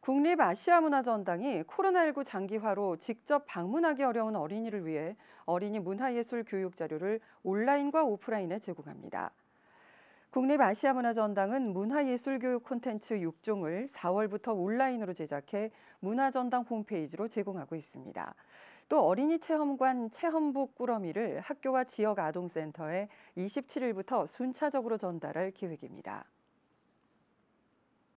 국립아시아문화전당이 코로나19 장기화로 직접 방문하기 어려운 어린이를 위해 어린이 문화예술 교육 자료를 온라인과 오프라인에 제공합니다. 국립아시아문화전당은 문화예술교육 콘텐츠 6종을 4월부터 온라인으로 제작해 문화전당 홈페이지로 제공하고 있습니다. 또 어린이 체험관 체험북 꾸러미를 학교와 지역 아동센터에 27일부터 순차적으로 전달할 계획입니다.